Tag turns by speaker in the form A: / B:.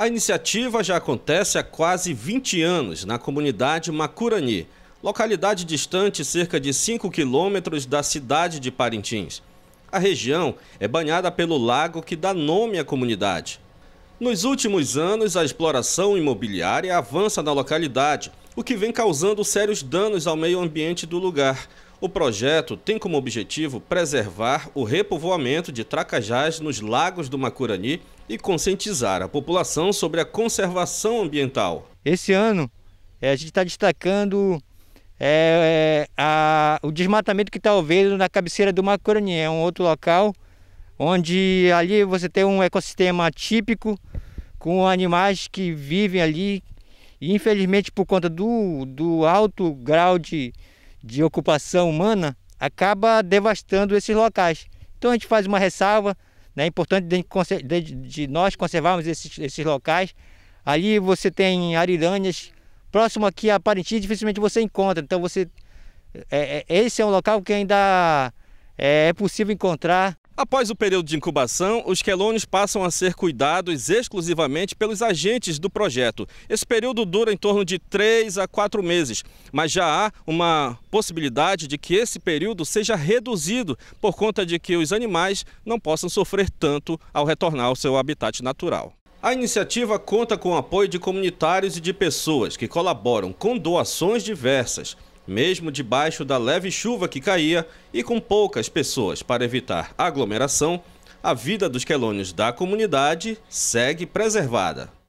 A: A iniciativa já acontece há quase 20 anos na comunidade Macurani, localidade distante cerca de 5 quilômetros da cidade de Parintins. A região é banhada pelo lago que dá nome à comunidade. Nos últimos anos, a exploração imobiliária avança na localidade, o que vem causando sérios danos ao meio ambiente do lugar. O projeto tem como objetivo preservar o repovoamento de tracajás nos lagos do Macurani e conscientizar a população
B: sobre a conservação ambiental. Esse ano é, a gente está destacando é, a, o desmatamento que está ocorrendo na cabeceira do Macurani, é um outro local onde ali você tem um ecossistema típico com animais que vivem ali e infelizmente por conta do, do alto grau de de ocupação humana acaba devastando esses locais. Então a gente faz uma ressalva, né? é importante de, de, de nós conservarmos esses, esses, locais. Ali você tem arirâneas, próximo aqui a Parintins dificilmente você encontra, então você... É, é esse é um local que ainda é, é possível encontrar
A: Após o período de incubação, os quelônios passam a ser cuidados exclusivamente pelos agentes do projeto. Esse período dura em torno de 3 a 4 meses, mas já há uma possibilidade de que esse período seja reduzido por conta de que os animais não possam sofrer tanto ao retornar ao seu habitat natural. A iniciativa conta com o apoio de comunitários e de pessoas que colaboram com doações diversas mesmo debaixo da leve chuva que caía e com poucas pessoas para evitar aglomeração, a vida dos quelônios da comunidade segue preservada.